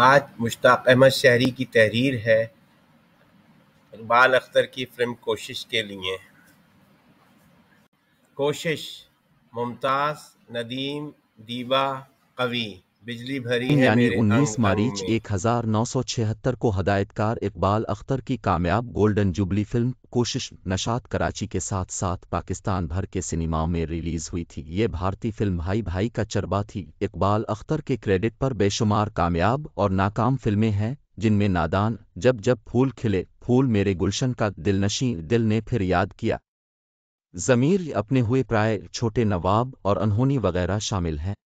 आज मुश्ताक अहमद शहरी की तहरीर है इकबाल अख्तर की फिल्म कोशिश के लिए कोशिश मुमताज़ नदीम दीबा कवि बिजली भरी यानी उन्नीस मार्च एक हजार नौ सौ छिहत्तर को हदायतकार इकबाल अख्तर की कामयाब गोल्डन जुबली फिल्म कोशिश नशात कराची के साथ साथ पाकिस्तान भर के सिनेमाओं में रिलीज हुई थी ये भारतीय फिल्म भाई भाई का चरबा थी इकबाल अख्तर के क्रेडिट पर बेशुमार कामयाब और नाकाम फिल्में हैं जिनमें नादान जब जब फूल खिले फूल मेरे गुलशन का दिलनशी दिल ने फिर याद किया जमीर अपने हुए प्राय छोटे नवाब और अनहोनी वगैरह शामिल हैं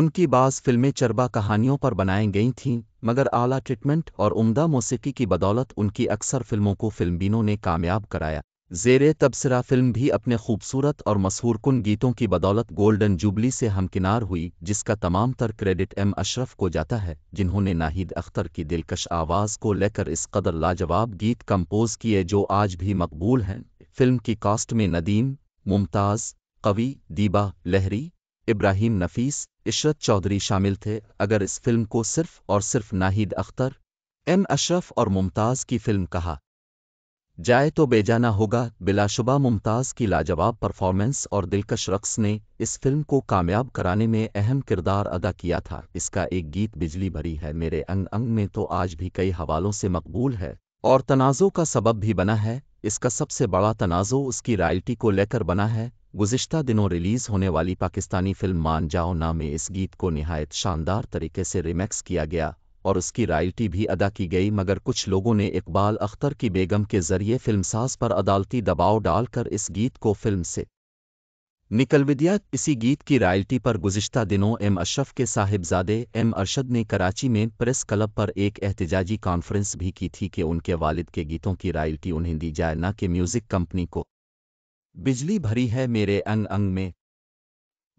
उनकी बाज़ फिल्में चरबा कहानियों पर बनाई गई थीं मगर आला ट्रीटमेंट और उम्दा मौसीकी की बदौलत उनकी अक्सर फिल्मों को फिल्मबीनों ने कामयाब कराया जेर तबसरा फिल्म भी अपने खूबसूरत और मसहूरकुन गीतों की बदौलत गोल्डन जुबली से हमकिनार हुई जिसका तमाम तर क्रेडिट एम अशरफ को जाता है जिन्होंने नाहिद अख्तर की दिलकश आवाज़ को लेकर इस कदर लाजवाब गीत कंपोज किए जो आज भी मकबूल हैं फिल्म की कास्ट में नदीम मुमताज़ कवि दीबा लहरी इब्राहिम नफीस इशरत चौधरी शामिल थे अगर इस फिल्म को सिर्फ और सिर्फ नाहिद अख्तर एम अशरफ और मुमताज़ की फिल्म कहा जाए तो बेजाना होगा बिलाशुबा मुमताज़ की लाजवाब परफॉर्मेंस और दिलकश रक्स ने इस फिल्म को कामयाब कराने में अहम किरदार अदा किया था इसका एक गीत बिजली भरी है मेरे अंग अंग में तो आज भी कई हवालों से मकबूल है और तनाज़ों का सबब भी बना है इसका सबसे बड़ा तनाज़ो उसकी रॉयल्टी को लेकर बना है गुज्त दिनों रिलीज होने वाली पाकिस्तानी फिल्म मान जाओ ना में इस गीत को नहायत शानदार तरीके से रिमैक्स किया गया और उसकी रॉयल्टी भी अदा की गई मगर कुछ लोगों ने इकबाल अख्तर की बेगम के जरिए फिल्मसाज पर अदालती दबाव डालकर इस गीत को फिल्म से निकलविदिया इसी गीत की रॉयल्टी पर गुज्त दिनों एम अशरफ के साहिबजादे एम अरशद ने कराची में प्रेस क्लब पर एक एहतजाजी कॉन्फ्रेंस भी की थी कि उनके वालिद के गीतों की रॉयल्टी उन्हें दी जाए न कि म्यूज़िक कंपनी को बिजली भरी है मेरे अंग अंग में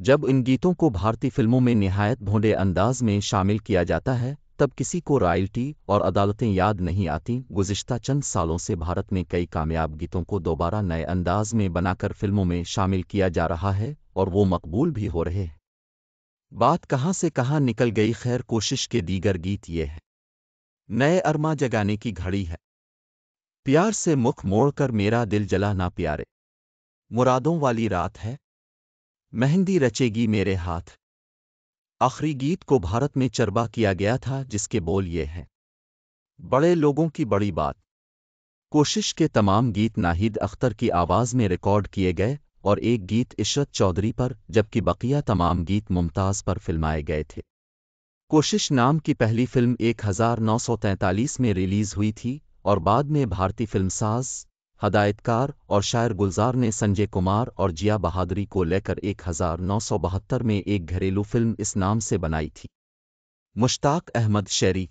जब इन गीतों को भारतीय फिल्मों में निहायत भोंडे अंदाज में शामिल किया जाता है तब किसी को रॉयल्टी और अदालतें याद नहीं आतीं गुजश्ता चंद सालों से भारत ने कई कामयाब गीतों को दोबारा नए अंदाज में बनाकर फिल्मों में शामिल किया जा रहा है और वो मकबूल भी हो रहे हैं बात कहाँ से कहाँ निकल गई खैर कोशिश के दीगर गीत ये है नए अरमा जगाने की घड़ी है प्यार से मुख मोड़कर मेरा दिल जला ना प्यारे मुरादों वाली रात है मेहंदी रचेगी मेरे हाथ आखिरी गीत को भारत में चरबा किया गया था जिसके बोल ये हैं बड़े लोगों की बड़ी बात कोशिश के तमाम गीत नाहिद अख्तर की आवाज़ में रिकॉर्ड किए गए और एक गीत इशरत चौधरी पर जबकि बकिया तमाम गीत मुमताज़ पर फिल्माए गए थे कोशिश नाम की पहली फिल्म 1943 में रिलीज़ हुई थी और बाद में भारतीय फिल्मसाज हदायतकार और शायर गुलजार ने संजय कुमार और जिया बहादुरी को लेकर 1972 में एक घरेलू फिल्म इस नाम से बनाई थी मुश्ताक अहमद शेरी